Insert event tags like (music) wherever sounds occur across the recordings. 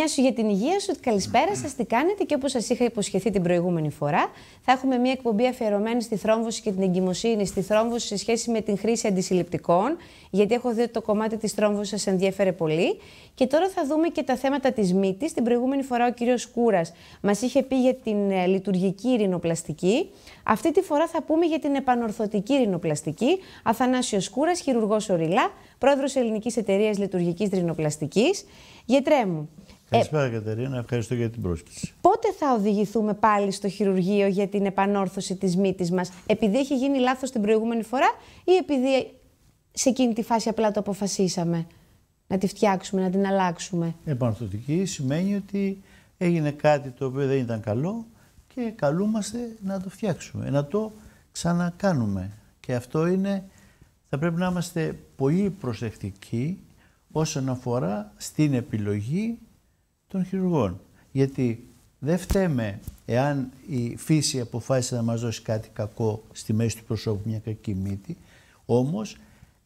Μια σου για την υγεία σου, καλησπέρα σας, τι κάνετε και όπως σας είχα υποσχεθεί την προηγούμενη φορά, θα έχουμε μια εκπομπή αφιερωμένη στη θρόμβωση και την εγκυμοσύνη, στη θρόμβωση σε σχέση με την χρήση αντισυλληπτικών, γιατί έχω δει ότι το κομμάτι της θρόμβωσης σας ενδιαφέρε πολύ. Και τώρα θα δούμε και τα θέματα της μύτης. Την προηγούμενη φορά ο κύριος Κούρας μας είχε πει για την ε, λειτουργική ρινοπλαστική. Αυτή τη φορά θα πούμε για την επανορθωτική ρινοπλαστική. Αθανάσιος Κούρας, χειρουργός Οριλά, πρόεδρος Ελληνικής Εταιρείας Λειτουργικής Ρινοπλαστικής. Γιατρέ Καλησπέρα, ε, Κατερίνα. Ευχαριστώ για την πρόσκληση. Πότε θα οδηγηθούμε πάλι στο χειρουργείο για την επανόρθωση της μύτης μας, επειδή έχει γίνει λάθος την προηγούμενη φορά ή επειδή σε εκείνη τη φάση απλά το αποφασίσαμε να τη φτιάξουμε, να την αλλάξουμε. Επανορθωτική σημαίνει ότι έγινε κάτι το οποίο δεν ήταν καλό και καλούμαστε να το φτιάξουμε, να το ξανακάνουμε. Και αυτό είναι, θα πρέπει να είμαστε πολύ προσεκτικοί όσον αφορά στην επιλογή των χειρουργών. Γιατί δεν φταίμε εάν η φύση αποφάσισε να μας δώσει κάτι κακό στη μέση του προσώπου, μια κακή μύτη, όμως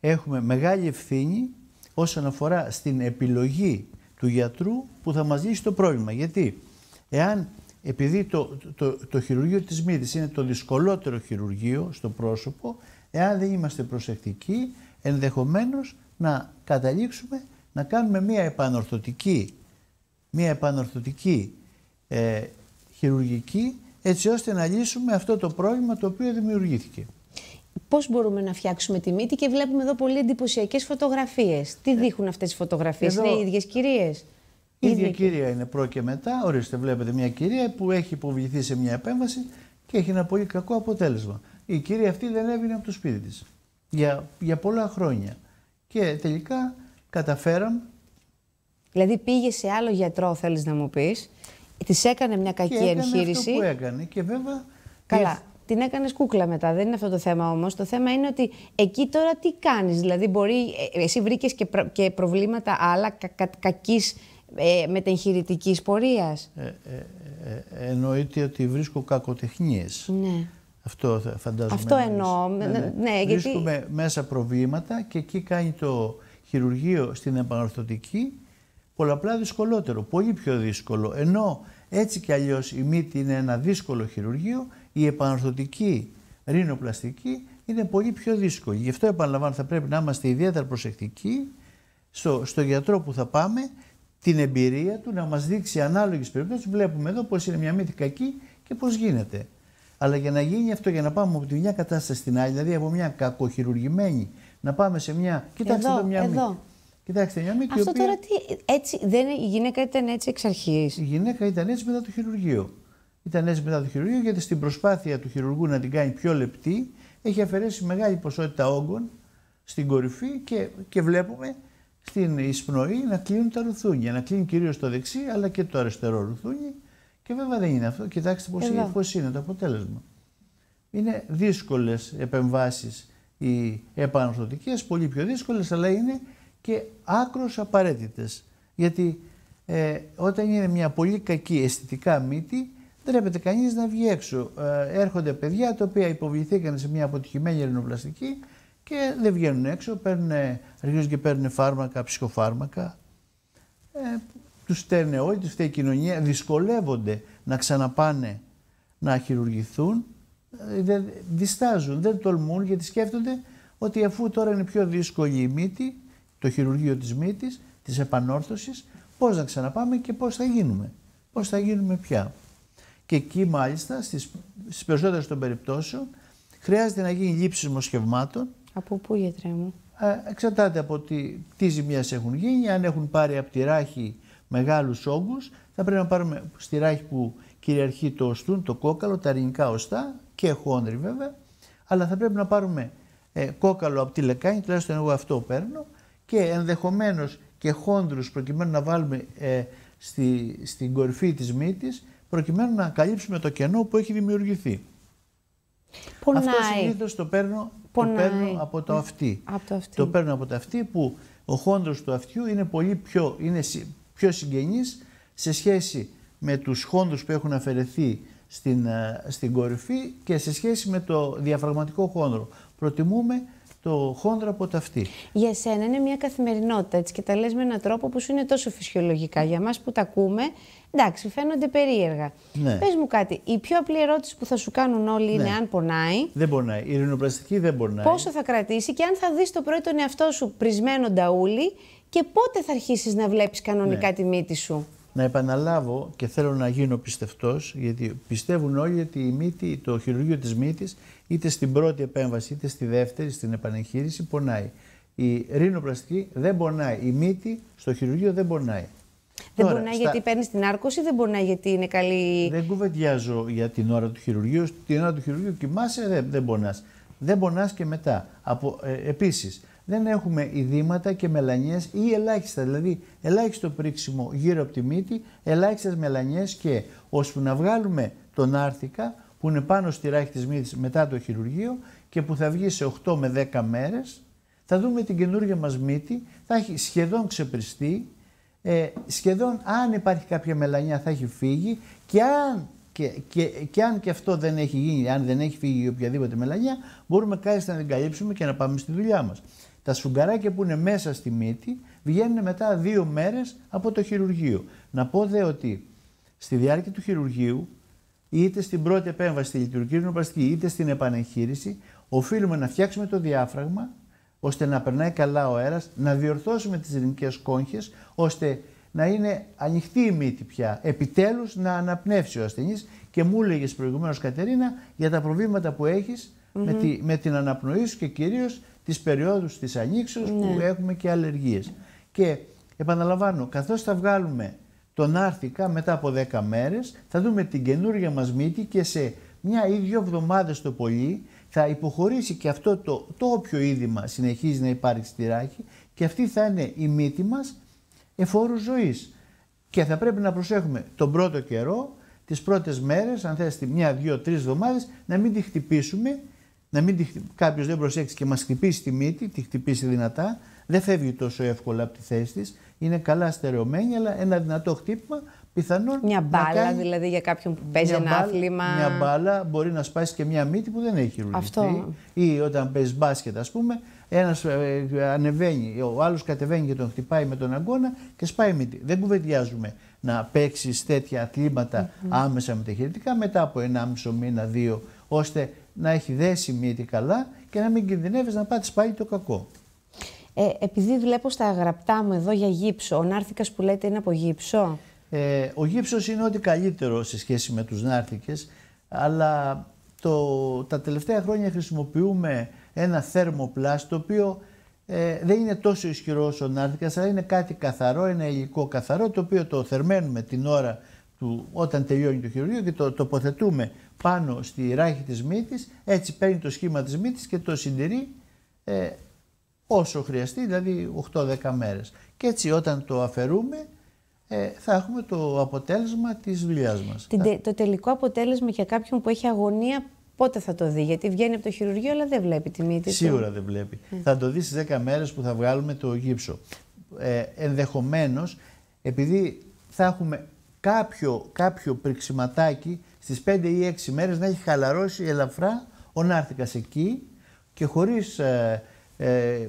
έχουμε μεγάλη ευθύνη όσον αφορά στην επιλογή του γιατρού που θα μας λύσει το πρόβλημα. Γιατί εάν επειδή το, το, χειρουργείο της μύτης είναι το δυσκολότερο χειρουργείο στο πρόσωπο, εάν δεν είμαστε προσεκτικοί, ενδεχομένως να καταλήξουμε να κάνουμε μια επανορθωτική μια επανορθωτική ε, χειρουργική έτσι ώστε να λύσουμε αυτό το πρόβλημα το οποίο δημιουργήθηκε. Πώς μπορούμε να φτιάξουμε τη μύτη και βλέπουμε εδώ πολύ εντυπωσιακές φωτογραφίες. Τι ε, δείχνουν αυτές τις φωτογραφίες εδώ... είναι οι ίδιες κυρίες. Η ίδια κυρία είναι προ και μετά. Ορίστε, βλέπετε μια κυρία που έχει υποβληθεί σε μια επέμβαση και έχει ένα πολύ κακό αποτέλεσμα. Η κυρία αυτή δεν έβγαινε από το σπίτι της για, για πολλά χρόνια. Και τελικά καταφέραμε Δηλαδή πήγε σε άλλο γιατρό, θέλεις να μου πεις, της έκανε μια κακή και έκανε εγχείρηση. Αυτό που έκανε και βέβαια. Καλά. Την έκανες κούκλα μετά. Δεν είναι αυτό το θέμα όμως. Το θέμα είναι ότι εκεί τώρα τι κάνεις. Δηλαδή, μπορεί, ε, ε, εσύ βρήκες και, και προβλήματα άλλα κα, κα, κακής ε, μετεγχειρητικής πορείας. Ε, ε, ε, εννοείται ότι βρίσκω κακοτεχνίες. Ναι. Αυτό φαντάζομαι. Αυτό εννοώ. Ναι, ναι. ναι, ναι, ναι Βρίσκουμε μέσα προβλήματα και εκεί κάνει το χειρουργείο στην επαναρθωτική πολλαπλά δυσκολότερο, πολύ πιο δύσκολο. Ενώ έτσι κι αλλιώς η μύτη είναι ένα δύσκολο χειρουργείο, η επαναρθωτική ρινοπλαστική είναι πολύ πιο δύσκολη. Γι' αυτό επαναλαμβάνω θα πρέπει να είμαστε ιδιαίτερα προσεκτικοί στο, στο γιατρό που θα πάμε, την εμπειρία του να μας δείξει ανάλογες περιπτώσεις. Βλέπουμε εδώ πώς είναι μια μύτη κακή και πώς γίνεται. Αλλά για να γίνει αυτό, για να πάμε από τη μια κατάσταση στην άλλη, δηλαδή από μια κακοχειρουργημένη, να πάμε σε μια. Κοιτάξτε εδώ, μια εδώ. μύτη. Κοιτάξτε, μια μύτη. Αυτό οποία... τώρα τι. Έτσι, δεν, η γυναίκα ήταν έτσι εξ αρχής. Η γυναίκα ήταν έτσι μετά το χειρουργείο. Ήταν έτσι μετά το χειρουργείο γιατί στην προσπάθεια του χειρουργού να την κάνει πιο λεπτή έχει αφαιρέσει μεγάλη ποσότητα όγκων στην κορυφή και, και βλέπουμε στην εισπνοή να κλείνουν τα ρουθούνια. Να κλείνει κυρίως το δεξί αλλά και το αριστερό ρουθούνι. Και βέβαια δεν είναι αυτό. Κοιτάξτε πώς είναι, το αποτέλεσμα. Είναι δύσκολες επεμβάσεις οι επαναρθωτικέ, πολύ πιο δύσκολες, αλλά είναι και άκρως απαραίτητες. Γιατί ε, όταν είναι μια πολύ κακή αισθητικά μύτη, τρέπεται κανείς να βγει έξω. Ε, έρχονται παιδιά τα οποία υποβληθήκαν σε μια αποτυχημένη ελληνοπλαστική και δεν βγαίνουν έξω, παίρνουν, αρχίζουν και παίρνουν φάρμακα, ψυχοφάρμακα. Ε, τους στέλνε όλοι, τους φταίει η κοινωνία, δυσκολεύονται να ξαναπάνε να χειρουργηθούν, ε, διστάζουν, δεν τολμούν γιατί σκέφτονται ότι αφού τώρα είναι πιο δύσκολη η μύτη, το χειρουργείο της μύτης, της επανόρθωσης, πώς να ξαναπάμε και πώς θα γίνουμε. Πώς θα γίνουμε πια. Και εκεί μάλιστα στις, στις περισσότερες των περιπτώσεων χρειάζεται να γίνει λήψη μοσχευμάτων. Από πού γιατρέ μου. Ε, εξαρτάται από τι, τι έχουν γίνει, αν έχουν πάρει από τη ράχη μεγάλους όγκους, θα πρέπει να πάρουμε στη ράχη που κυριαρχεί το οστούν, το κόκαλο, τα ρινικά οστά και χόνδρι βέβαια, αλλά θα πρέπει να πάρουμε ε, κόκαλο από τη λεκάνη, τουλάχιστον εγώ αυτό παίρνω, και ενδεχομένως και χόντρους προκειμένου να βάλουμε ε, στη, στην κορυφή της μύτης προκειμένου να καλύψουμε το κενό που έχει δημιουργηθεί. Αυτό συνήθως το, παίρνω, από το αυτί. το, παίρνω από το αυτί που ο χόντρος του αυτιού είναι πολύ πιο, είναι πιο συγγενής σε σχέση με τους χόντρους που έχουν αφαιρεθεί στην, ε, στην κορυφή και σε σχέση με το διαφραγματικό χόντρο. Προτιμούμε το χόντρο από τα αυτή. Για σένα είναι μια καθημερινότητα έτσι, και τα λες με έναν τρόπο που σου είναι τόσο φυσιολογικά. Για μας που τα ακούμε, εντάξει, φαίνονται περίεργα. Ναι. Πες μου κάτι, η πιο απλή ερώτηση που θα σου κάνουν όλοι ναι. είναι αν πονάει. Δεν πονάει, η ειρηνοπλαστική δεν πονάει. Πόσο θα κρατήσει και αν θα δεις το πρωί εαυτό σου πρισμένο νταούλι και πότε θα αρχίσεις να βλέπεις κανονικά ναι. τη μύτη σου να επαναλάβω και θέλω να γίνω πιστευτός, γιατί πιστεύουν όλοι ότι η μύτη, το χειρουργείο της μύτης, είτε στην πρώτη επέμβαση, είτε στη δεύτερη, στην επανεγχείρηση, πονάει. Η ρινοπλαστική δεν πονάει. Η μύτη στο χειρουργείο δεν πονάει. Δεν Τώρα, πονάει γιατί παίρνεις την άρκωση, δεν πονάει γιατί είναι καλή. Δεν κουβεντιάζω για την ώρα του χειρουργείου. Την ώρα του χειρουργείου κοιμάσαι, δεν, δεν πονάς. Δεν πονάς και μετά. Ε, δεν έχουμε ειδήματα και μελανιές ή ελάχιστα, δηλαδή ελάχιστο πρίξιμο γύρω από τη μύτη, ελάχιστες μελανιές και ώσπου να βγάλουμε τον άρθικα που είναι πάνω στη ράχη της μύτης μετά το χειρουργείο και που θα βγει σε 8 με 10 μέρες, θα δούμε την καινούργια μας μύτη, θα έχει σχεδόν ξεπριστεί, ε, σχεδόν αν υπάρχει κάποια μελανιά θα έχει φύγει και αν και, και, αν και αυτό δεν έχει γίνει, αν δεν έχει φύγει οποιαδήποτε μελανιά, μπορούμε κάλλιστα να την καλύψουμε και να πάμε στη δουλειά μας. Τα σφουγγαράκια που είναι μέσα στη μύτη βγαίνουν μετά δύο μέρες από το χειρουργείο. Να πω δε ότι στη διάρκεια του χειρουργείου, είτε στην πρώτη επέμβαση στη λειτουργική ρινοπλαστική, είτε στην επανεγχείρηση οφείλουμε να φτιάξουμε το διάφραγμα ώστε να περνάει καλά ο αέρας, να διορθώσουμε τις ρινικές κόγχες, ώστε να είναι ανοιχτή η μύτη πια, επιτέλους να αναπνεύσει ο ασθενής και μου έλεγες προηγουμένως Κατερίνα για τα προβλήματα που έχεις με, τη, με την αναπνοή σου και κυρίως τις περιόδους της ανοίξεως που ναι. έχουμε και αλλεργίες. Και επαναλαμβάνω, καθώς θα βγάλουμε τον άρθικα μετά από 10 μέρες, θα δούμε την καινούργια μας μύτη και σε μια ή δύο εβδομάδες το πολύ θα υποχωρήσει και αυτό το, το όποιο είδημα συνεχίζει να υπάρχει στη ράχη και αυτή θα είναι η μύτη μας εφόρου ζωής. Και θα πρέπει να προσέχουμε τον πρώτο καιρό, τις πρώτες μέρες, αν θες μια, δύο, τρεις εβδομάδες, να μην τη χτυπήσουμε να μην κάποιος δεν προσέξει και μας χτυπήσει τη μύτη, τη χτυπήσει δυνατά, δεν φεύγει τόσο εύκολα από τη θέση της. Είναι καλά στερεωμένη, αλλά ένα δυνατό χτύπημα πιθανόν. Μια μπάλα, κάνει... δηλαδή για κάποιον που παίζει ένα μπάλα, άθλημα. Μια μπάλα μπορεί να σπάσει και μια μύτη που δεν έχει ρουλιστεί. Αυτό. Ή όταν παίζει μπάσκετ, ας πούμε, ένας ε, ανεβαίνει, ο άλλος κατεβαίνει και τον χτυπάει με τον αγκώνα και σπάει μύτη. Δεν κουβεντιάζουμε να παίξεις τέτοια αθλήματα mm άμεσα με τα χειρητικά μετά από μισό μήνα, δύο, ώστε να έχει δέσει μύτη καλά και να μην κινδυνεύεις να πάθεις πάλι το κακό. Ε, επειδή βλέπω στα γραπτά μου εδώ για γύψο, ο νάρθηκας που λέτε είναι από γύψο. Ε, ο γύψος είναι ό,τι καλύτερο σε σχέση με τους νάρθικες. αλλά το, τα τελευταία χρόνια χρησιμοποιούμε ένα πλάσ, το οποίο ε, δεν είναι τόσο ισχυρό όσο ο νάρθηκας, αλλά είναι κάτι καθαρό, ένα υλικό καθαρό το οποίο το θερμαίνουμε την ώρα του, όταν τελειώνει το χειρουργείο και το τοποθετούμε πάνω στη ράχη της μύτης, έτσι παίρνει το σχήμα της μύτης και το συντηρεί ε, όσο χρειαστεί, δηλαδή 8-10 μέρες. Και έτσι όταν το αφαιρούμε ε, θα έχουμε το αποτέλεσμα της δουλειάς μας. το τελικό αποτέλεσμα για κάποιον που έχει αγωνία πότε θα το δει, γιατί βγαίνει από το χειρουργείο αλλά δεν βλέπει τη μύτη Σίγουρα δεν βλέπει. Ναι. Θα το δει στις 10 μέρες που θα βγάλουμε το γύψο. Ε, ενδεχομένως, επειδή θα έχουμε κάποιο, κάποιο πριξιματάκι στις 5 ή 6 μέρες να έχει χαλαρώσει ελαφρά ο Νάρθηκας εκεί και χωρίς ε, ε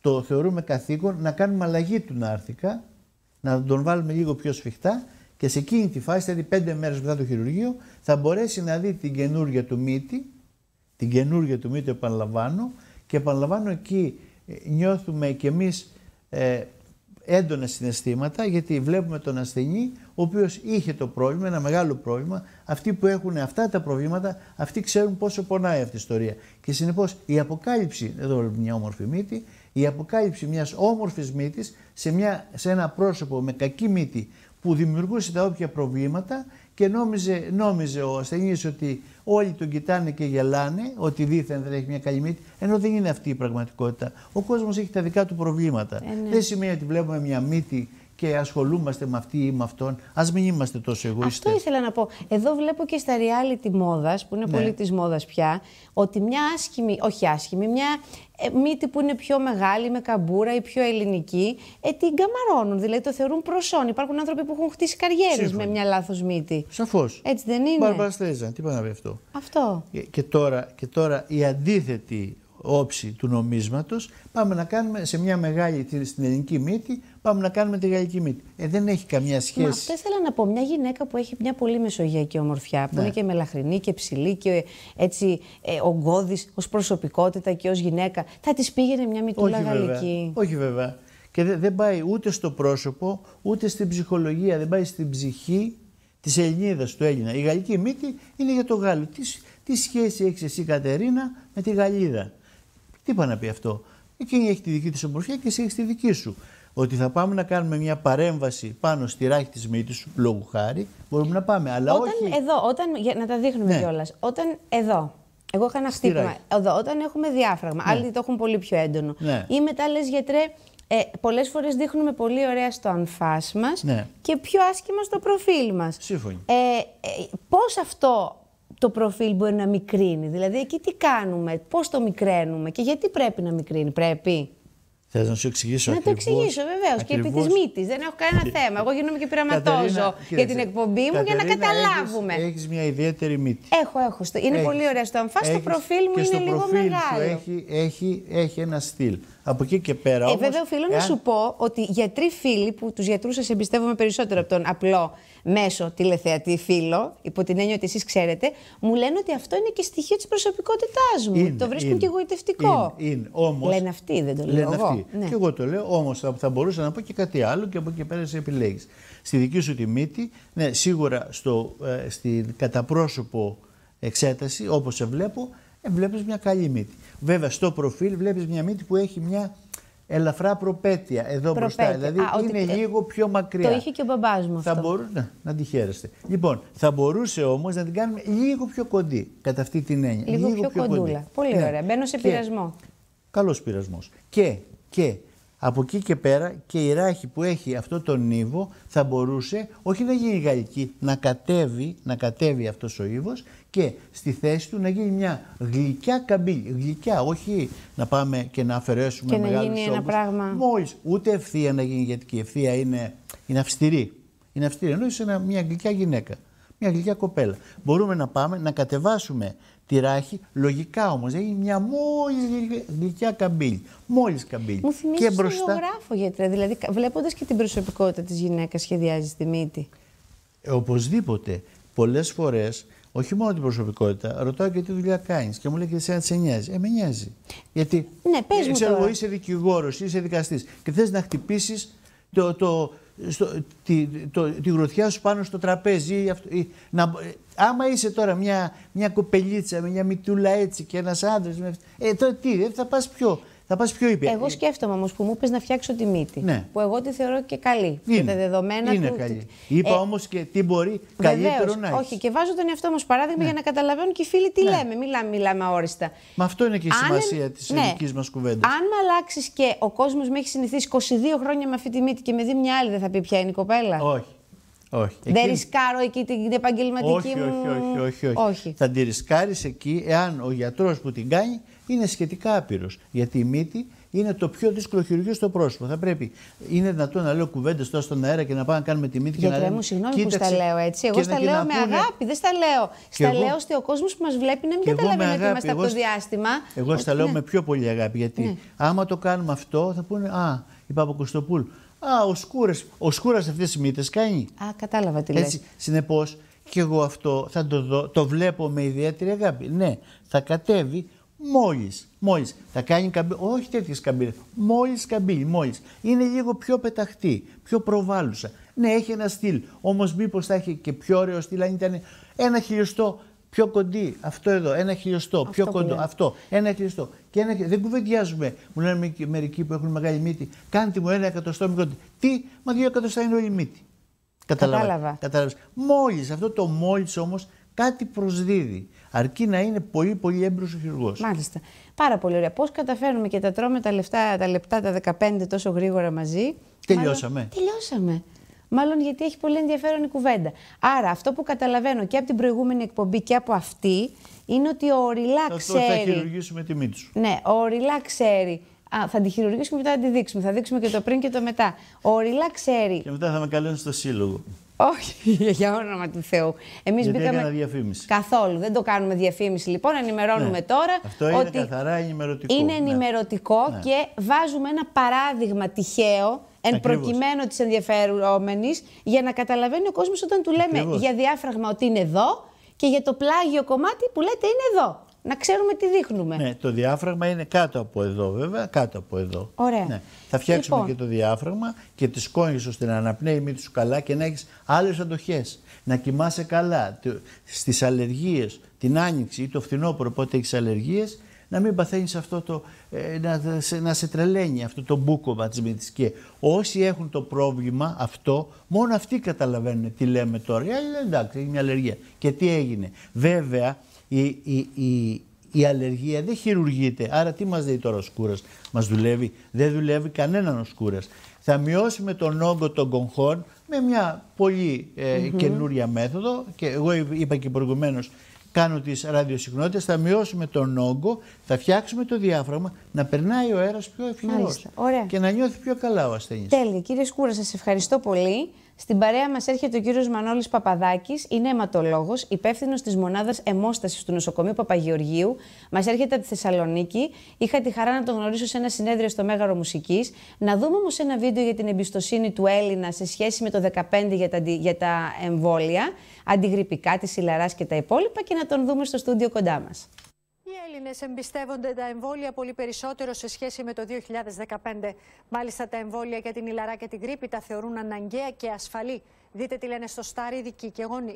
το θεωρούμε καθήκον να κάνουμε αλλαγή του Νάρθηκα, να τον βάλουμε λίγο πιο σφιχτά και σε εκείνη τη φάση, δηλαδή πέντε μέρες μετά το χειρουργείο, θα μπορέσει να δει την καινούργια του μύτη, την καινούργια του μύτη επαναλαμβάνω και επαναλαμβάνω εκεί ε, νιώθουμε κι εμείς ε, έντονα συναισθήματα γιατί βλέπουμε τον ασθενή ο οποίος είχε το πρόβλημα, ένα μεγάλο πρόβλημα. Αυτοί που έχουν αυτά τα προβλήματα, αυτοί ξέρουν πόσο πονάει αυτή η ιστορία. Και συνεπώς η αποκάλυψη, εδώ βλέπουμε μια όμορφη μύτη, η αποκάλυψη μιας όμορφης μύτης σε, μια, σε ένα πρόσωπο με κακή μύτη που δημιουργούσε τα όποια προβλήματα και νόμιζε, νόμιζε ο ασθενής ότι όλοι τον κοιτάνε και γελάνε, ότι δίθεν δεν έχει μια καλή μύτη, ενώ δεν είναι αυτή η πραγματικότητα. Ο κόσμος έχει τα δικά του προβλήματα. Ε, ναι. Δεν σημαίνει ότι βλέπουμε μια μύτη και ασχολούμαστε με αυτή ή με αυτόν. Ας μην είμαστε τόσο εγωιστές. Αυτό ήθελα να πω. Εδώ βλέπω και στα reality μόδας, που είναι ναι. πολύ της μόδας πια, ότι μια άσχημη, όχι άσχημη, μια ε, μύτη που είναι πιο μεγάλη, με καμπούρα ή πιο ελληνική, ε, την καμαρώνουν. Δηλαδή το θεωρούν προσόν. Υπάρχουν άνθρωποι που έχουν χτίσει καριέρες με μια λάθος μύτη. Σαφώς. Έτσι δεν είναι. Μπαρμπαστέζαν, τι πάνε να πει αυτό. Αυτό. Ε, και τώρα, και τώρα η αντίθετη όψη του νομίσματος, πάμε να κάνουμε σε μια μεγάλη στην ελληνική μύτη πάμε να κάνουμε τη γαλλική μύτη. Ε, δεν έχει καμιά σχέση. αυτό ήθελα να πω. Μια γυναίκα που έχει μια πολύ μεσογειακή ομορφιά, που ναι. είναι και μελαχρινή και ψηλή και έτσι ε, ογκώδης ως προσωπικότητα και ως γυναίκα, θα της πήγαινε μια μυτούλα γαλλική. Όχι βέβαια. Και δεν δε πάει ούτε στο πρόσωπο, ούτε στην ψυχολογία, δεν πάει στην ψυχή της Ελληνίδας, του Έλληνα. Η γαλλική μύτη είναι για το Γάλλο. Τι, τι σχέση έχεις εσύ, Κατερίνα, με τη Γαλλίδα. Τι πάει να πει αυτό. Εκείνη έχει τη δική της ομορφιά και εσύ έχεις τη δική σου ότι θα πάμε να κάνουμε μια παρέμβαση πάνω στη ράχη της μύτης σου, λόγου χάρη, μπορούμε να πάμε. Αλλά όταν όχι... εδώ, όταν, για να τα δείχνουμε ναι. κιόλας, όταν εδώ. Εγώ είχα ένα χτύπημα. όταν έχουμε διάφραγμα, ναι. άλλοι το έχουν πολύ πιο έντονο. Ναι. Ή μετά λες γιατρέ, ε, Πολλές φορές δείχνουμε πολύ ωραία στο ανφά μας ναι. και πιο άσχημα στο προφίλ μας. Σύμφωνοι. Ε, ε, Πώς αυτό το προφίλ μπορεί να μικρύνει, Δηλαδή εκεί τι κάνουμε, Πώς το μικραίνουμε και γιατί πρέπει να μικρύνει, Πρέπει. Θες να σου εξηγήσω Να το εξηγήσω, βεβαίως. Και επί της Δεν έχω κανένα θέμα. Εγώ γίνομαι και πειραματόζω για την εκπομπή μου για να καταλάβουμε. Έχεις μια ιδιαίτερη μύτη. Έχω, έχω. Είναι πολύ ωραία στο αμφά. Το προφίλ μου είναι λίγο μεγάλο. Έχει, έχει, έχει ένα στυλ από εκεί και πέρα. Ε, όμως, βέβαια, οφείλω εάν... να σου πω ότι γιατροί φίλοι, που τους γιατρούς σας εμπιστεύομαι περισσότερο από τον απλό μέσο τηλεθεατή φίλο, υπό την έννοια ότι εσείς ξέρετε, μου λένε ότι αυτό είναι και στοιχείο της προσωπικότητάς μου. το βρίσκουν είναι, και εγωιτευτικό. Είναι, είναι. Όμως, λένε αυτοί, δεν το λένε λέω. Λένε αυτοί. Ναι. Και εγώ το λέω, όμως θα, θα μπορούσα να πω και κάτι άλλο και από εκεί και πέρα σε επιλέγεις. Στη δική σου τη μύτη, ναι, σίγουρα στο, ε, στην καταπρόσωπο εξέταση, όπως σε βλέπω, ε, μια καλή μύτη. Βέβαια, στο προφίλ βλέπεις μια μύτη που έχει μια ελαφρά προπέτεια εδώ προπέτεια. μπροστά. Δηλαδή είναι λίγο πιο μακριά. Το είχε και ο μπαμπάς μου αυτό. Θα μπορούσε να, να τη χαίρεστε. Λοιπόν, θα μπορούσε όμως να την κάνουμε λίγο πιο κοντή, κατά αυτή την έννοια. Λίγο, πιο, πιο, κοντούλα. Πολύ ναι. ωραία. Μπαίνω σε και... πειρασμό. Καλός πειρασμός. Και, και από εκεί και πέρα και η ράχη που έχει αυτό το νύβο θα μπορούσε όχι να γίνει γαλλική, να κατέβει, να κατέβει αυτός ο ύβος και στη θέση του να γίνει μια γλυκιά καμπύλη. Γλυκιά, όχι να πάμε και να αφαιρέσουμε και μεγάλους να γίνει ένα πράγμα. Μόλις, ούτε ευθεία να γίνει, γιατί η ευθεία είναι, είναι αυστηρή. Είναι αυστηρή, ενώ είσαι μια γλυκιά γυναίκα, μια γλυκιά κοπέλα. Μπορούμε να πάμε να κατεβάσουμε τη ράχη, λογικά όμως, γίνει μια μόλις γλυκιά καμπύλη, μόλις καμπύλη. Μου θυμίζει και μπροστά... γράφω γιατί, δηλαδή βλέποντας και την προσωπικότητα της γυναίκας σχεδιάζει τη μύτη. Ε, οπωσδήποτε. Πολλές φορές όχι μόνο την προσωπικότητα, ρωτάω και τι δουλειά κάνεις. Και μου λέει και εσένα σε νοιάζει. Ε, με νοιάζει. Γιατί ναι, πες ε, μου είσαι δικηγόρος, είσαι δικαστής και θες να χτυπήσεις το, το, τη, το, τη γροθιά σου πάνω στο τραπέζι. να, ε, άμα είσαι τώρα μια, μια κοπελίτσα με μια μυτούλα έτσι και ένας άντρας. Ε, τώρα τι, δεν θα πας πιο θα πας πιο ήπια. Εγώ σκέφτομαι όμως που μου είπες να φτιάξω τη μύτη. Ναι. Που εγώ τη θεωρώ και καλή. Είναι. τα δεδομένα είναι Καλή. Είπα ε, όμως και τι μπορεί καλύτερο να έχει. Όχι, και βάζω τον εαυτό μου παράδειγμα ναι. για να καταλαβαίνουν και οι φίλοι τι ναι. λέμε. Μιλάμε, μιλάμε αόριστα. Μα αυτό είναι και η σημασία της ναι. ελληνική μας κουβέντας. Αν με αλλάξεις και ο κόσμος με έχει συνηθίσει 22 χρόνια με αυτή τη μύτη και με δει μια άλλη, δεν θα πει ποια είναι η κοπέλα. Όχι. Όχι. Δεν εκεί... ρισκάρω εκεί την επαγγελματική όχι, μου. Όχι, όχι, όχι, όχι. όχι. Θα τη ρισκάρεις εκεί εάν ο γιατρός που την κάνει είναι σχετικά άπειρος. Γιατί η μύτη είναι το πιο δύσκολο χειρουργείο στο πρόσωπο. Θα πρέπει, είναι δυνατόν να λέω κουβέντες τώρα στον αέρα και να πάμε να κάνουμε τη μύτη και να λέμε. μου, συγγνώμη που στα λέω έτσι. Εγώ στα λέω με αγάπη, δεν στα λέω. Στα λέω ώστε ο κόσμος που μας βλέπει να μην καταλαβαίνει ότι είμαστε από το διάστημα. Εγώ στα λέω ναι. με πιο πολύ αγάπη. Γιατί ναι. άμα το κάνουμε αυτό θα πούνε Α, η Παπακοστοπούλ. Α, ο Σκούρα ο σκούρας αυτές τις μύτες κάνει. Α, κατάλαβα τι λες. Συνεπώς, και εγώ αυτό θα το το βλέπω με ιδιαίτερη αγάπη. Ναι, θα κατέβει, Μόλις, μόλις. Θα κάνει καμπύλη. Όχι τέτοιες καμπύλες. Μόλις καμπύλη, μόλις. Είναι λίγο πιο πεταχτή, πιο προβάλλουσα. Ναι, έχει ένα στυλ. Όμως μήπως θα έχει και πιο ωραίο στυλ αν ήταν ένα χιλιοστό πιο κοντή. Αυτό εδώ, ένα χιλιοστό, αυτό πιο κοντό. Αυτό, ένα χιλιοστό. Και ένα, δεν κουβεντιάζουμε. Μου λένε μερικοί που έχουν μεγάλη μύτη, κάντε μου ένα εκατοστό μικρό. Τι, μα δύο εκατοστά είναι όλη η μύτη. Κατάλαβα. Κατάλαβα. Μόλις, αυτό το μόλις όμως κάτι προσδίδει. Αρκεί να είναι πολύ πολύ έμπρος ο χειρουργός. Μάλιστα. Πάρα πολύ ωραία. Πώς καταφέρνουμε και τα τρώμε τα λεφτά, τα λεπτά, τα 15 τόσο γρήγορα μαζί. Τελειώσαμε. Μάλλον, τελειώσαμε. Μάλλον γιατί έχει πολύ ενδιαφέρον η κουβέντα. Άρα αυτό που καταλαβαίνω και από την προηγούμενη εκπομπή και από αυτή είναι ότι ο Ριλά ξέρει... θα χειρουργήσουμε τη μύτη σου. Ναι, ο Ριλά ξέρει Α, θα τη χειρουργήσουμε και μετά θα τη δείξουμε. Θα δείξουμε και το πριν και το μετά. Ο Ριλά ξέρει. Και μετά θα με καλέσουν στο σύλλογο. Όχι, (laughs) για όνομα του Θεού. Εμείς μπήκαμε. διαφήμιση. Καθόλου. Δεν το κάνουμε διαφήμιση λοιπόν. Ενημερώνουμε ναι. τώρα. Αυτό είναι ότι καθαρά ενημερωτικό. Είναι ναι. ενημερωτικό ναι. και βάζουμε ένα παράδειγμα τυχαίο εν Ακριβώς. προκειμένου της ενδιαφερόμενης για να καταλαβαίνει ο κόσμος όταν του λέμε για διάφραγμα ότι είναι εδώ και για το πλάγιο κομμάτι που λέτε είναι εδώ να ξέρουμε τι δείχνουμε. Ναι, το διάφραγμα είναι κάτω από εδώ βέβαια, κάτω από εδώ. Ωραία. Ναι. Θα φτιάξουμε λοιπόν. και το διάφραγμα και τη σκόνη ώστε να αναπνέει η μύτη σου καλά και να έχεις άλλες αντοχές. Να κοιμάσαι καλά. Στις αλλεργίες, την άνοιξη ή το φθινόπωρο, πότε έχεις αλλεργίες να μην παθαίνεις αυτό το. Ε, να, σε, να σε τρελαίνει αυτό το μπούκοβα τη μύτης. Και όσοι έχουν το πρόβλημα αυτό, μόνο αυτοί καταλαβαίνουν τι λέμε τώρα. Ε, εντάξει, έχει μια αλλεργία. Και τι έγινε. Βέβαια, η, η, η, η αλλεργία δεν χειρουργείται. Άρα τι μας δει τώρα ο σκούρας. Μας δουλεύει. Δεν δουλεύει κανέναν ο σκούρας. Θα μειώσουμε τον όγκο των κογχών με μια πολύ ε, καινούρια μέθοδο και εγώ είπα και προηγουμένως κάνω τις ραδιοσυχνότητες, θα μειώσουμε τον όγκο, θα φτιάξουμε το διάφραγμα, να περνάει ο αέρας πιο ευχηρός και να νιώθει πιο καλά ο ασθενής. Τέλεια. Κύριε Σκούρα, σας ευχαριστώ πολύ. Στην παρέα μας έρχεται ο κύριος Μανώλης Παπαδάκης, είναι αιματολόγος, υπεύθυνος της μονάδας αιμόσταση του νοσοκομείου Παπαγεωργίου. Μας έρχεται από τη Θεσσαλονίκη. Είχα τη χαρά να τον γνωρίσω σε ένα συνέδριο στο Μέγαρο Μουσικής. Να δούμε όμως ένα βίντεο για την εμπιστοσύνη του Έλληνα σε σχέση με το 15 για τα, για τα εμβόλια, αντιγρυπικά, τη Ιλαρά και τα υπόλοιπα και να τον δούμε στο στούντιο κοντά μας. Οι Έλληνες εμπιστεύονται τα εμβόλια πολύ περισσότερο σε σχέση με το 2015. Μάλιστα, τα εμβόλια για την ηλαρά και την γρήπη τα θεωρούν αναγκαία και ασφαλή. Δείτε τι λένε στο Στάρι ειδικοί και γονείς.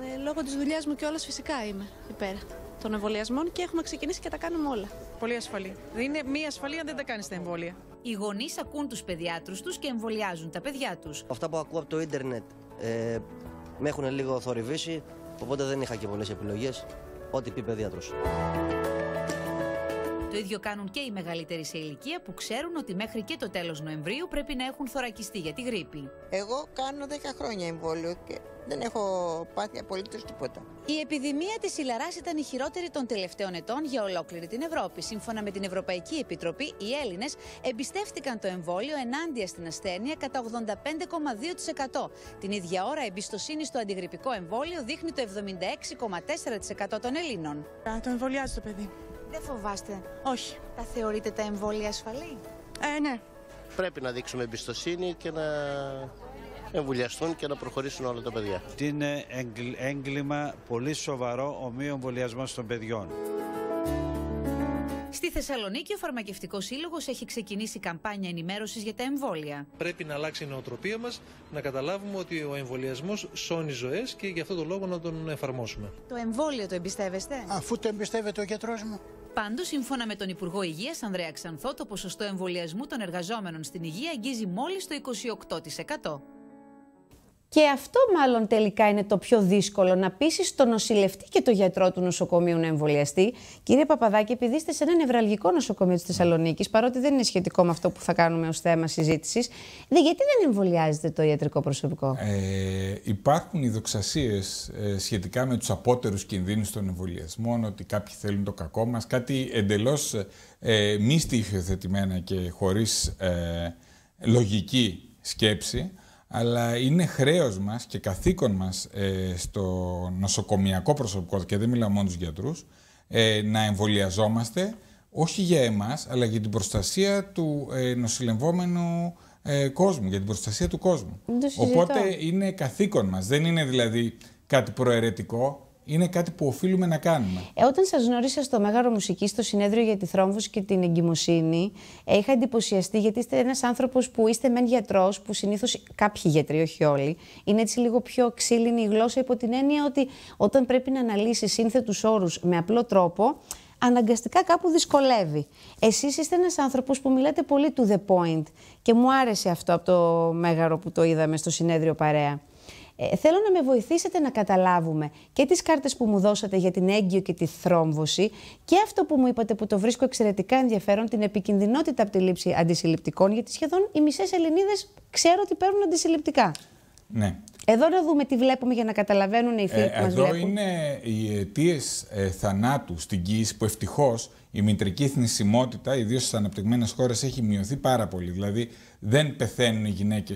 Ε, λόγω της δουλειάς μου όλα φυσικά είμαι υπέρ των εμβολιασμών και έχουμε ξεκινήσει και τα κάνουμε όλα. Πολύ ασφαλή. Δεν Είναι μία ασφαλή αν δεν τα κάνεις τα εμβόλια. Οι γονείς ακούν τους παιδιάτρους τους και εμβολιάζουν τα παιδιά τους. Αυτά που ακούω από το ίντερνετ ε, με έχουν λίγο θορυβήσει, οπότε δεν είχα και πολλές επιλογές ό,τι πει παιδιάτρος. Το ίδιο κάνουν και οι μεγαλύτεροι σε ηλικία που ξέρουν ότι μέχρι και το τέλος Νοεμβρίου πρέπει να έχουν θωρακιστεί για τη γρήπη. Εγώ κάνω 10 χρόνια εμβόλιο και δεν έχω πάθει απολύτως τίποτα. Η επιδημία της Ιλαράς ήταν η χειρότερη των τελευταίων ετών για ολόκληρη την Ευρώπη. Σύμφωνα με την Ευρωπαϊκή Επιτροπή, οι Έλληνες εμπιστεύτηκαν το εμβόλιο ενάντια στην ασθένεια κατά 85,2%. Την ίδια ώρα, εμπιστοσύνη στο αντιγρυπικό εμβόλιο δείχνει το 76,4% των Ελλήνων. Το εμβολιάζει το παιδί. Δεν φοβάστε. Όχι. Τα θεωρείτε τα εμβόλια ασφαλή. Ε, ναι. Πρέπει να δείξουμε εμπιστοσύνη και να εμβολιαστούν και να προχωρήσουν όλα τα παιδιά. Είναι έγκλημα πολύ σοβαρό ο μη εμβολιασμό των παιδιών. Στη Θεσσαλονίκη, ο Φαρμακευτικός Σύλλογος έχει ξεκινήσει καμπάνια ενημέρωσης για τα εμβόλια. Πρέπει να αλλάξει η νοοτροπία μας, να καταλάβουμε ότι ο εμβολιασμός σώνει ζωές και γι' αυτό το λόγο να τον εφαρμόσουμε. Το εμβόλιο το εμπιστεύεστε. Αφού το εμπιστεύεται ο γιατρός μου. Πάντως, σύμφωνα με τον Υπουργό Υγείας Ανδρέα Ξανθό, το ποσοστό εμβολιασμού των εργαζόμενων στην υγεία αγγίζει μόλις το 28%. Και αυτό μάλλον τελικά είναι το πιο δύσκολο, να πείσει τον νοσηλευτή και το γιατρό του νοσοκομείου να εμβολιαστεί. Κύριε Παπαδάκη, επειδή είστε σε ένα νευραλγικό νοσοκομείο της Θεσσαλονίκης, παρότι δεν είναι σχετικό με αυτό που θα κάνουμε ως θέμα συζήτησης, δε, γιατί δεν εμβολιάζεται το ιατρικό προσωπικό. Ε, υπάρχουν ειδοξασίε ε, σχετικά με τους απότερους κινδύνους των εμβολιασμών, ότι κάποιοι θέλουν το κακό μας, κάτι εντελώς ε, μη στοιχειοθετημένα και χωρίς ε, λογική σκέψη αλλά είναι χρέος μας και καθήκον μας ε, στο νοσοκομιακό προσωπικό, και δεν μιλάω μόνο τους γιατρούς, ε, να εμβολιαζόμαστε, όχι για εμάς, αλλά για την προστασία του ε, νοσηλευόμενου ε, κόσμου, για την προστασία του κόσμου. Οπότε είναι καθήκον μας, δεν είναι δηλαδή κάτι προαιρετικό, είναι κάτι που οφείλουμε να κάνουμε. Ε, όταν σας γνώρισα στο Μέγαρο Μουσική, στο συνέδριο για τη Θρόμβωση και την εγκυμοσύνη, ε, είχα εντυπωσιαστεί γιατί είστε ένας άνθρωπος που είστε μεν γιατρός, που συνήθως κάποιοι γιατροί, όχι όλοι, είναι έτσι λίγο πιο ξύλινη η γλώσσα, υπό την έννοια ότι όταν πρέπει να αναλύσει σύνθετους όρους με απλό τρόπο, αναγκαστικά κάπου δυσκολεύει. Εσείς είστε ένας άνθρωπος που μιλάτε πολύ to the point και μου άρεσε αυτό από το μέγαρο που το είδαμε στο συνέδριο παρέα. Ε, θέλω να με βοηθήσετε να καταλάβουμε και τις κάρτες που μου δώσατε για την έγκυο και τη θρόμβωση και αυτό που μου είπατε που το βρίσκω εξαιρετικά ενδιαφέρον, την επικινδυνότητα από τη λήψη αντισυλληπτικών, γιατί σχεδόν οι μισές Ελληνίδες ξέρω ότι παίρνουν αντισυλληπτικά. Ναι. Εδώ να δούμε τι βλέπουμε για να καταλαβαίνουν οι φίλοι ε, που μας εδώ είναι οι αιτίες ε, θανάτου στην κοίηση που ευτυχώς η μητρική θνησιμότητα, ιδίως στις αναπτυγμένες χώρες, έχει μειωθεί πάρα πολύ. Δηλαδή δεν πεθαίνουν οι γυναίκες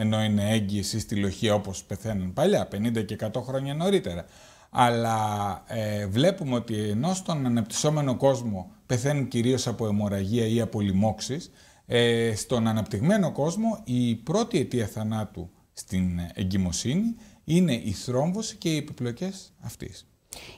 ενώ είναι ή στη λοχεία όπως πεθαίνουν παλιά, 50 και 100 χρόνια νωρίτερα. Αλλά ε, βλέπουμε ότι ενώ στον αναπτυσσόμενο κόσμο πεθαίνουν κυρίως από αιμορραγία ή από λοιμώξεις, ε, στον αναπτυγμένο κόσμο η πρώτη αιτία θανάτου στην εγκυμοσύνη είναι η θρόμβωση και οι επιπλοκές αυτής.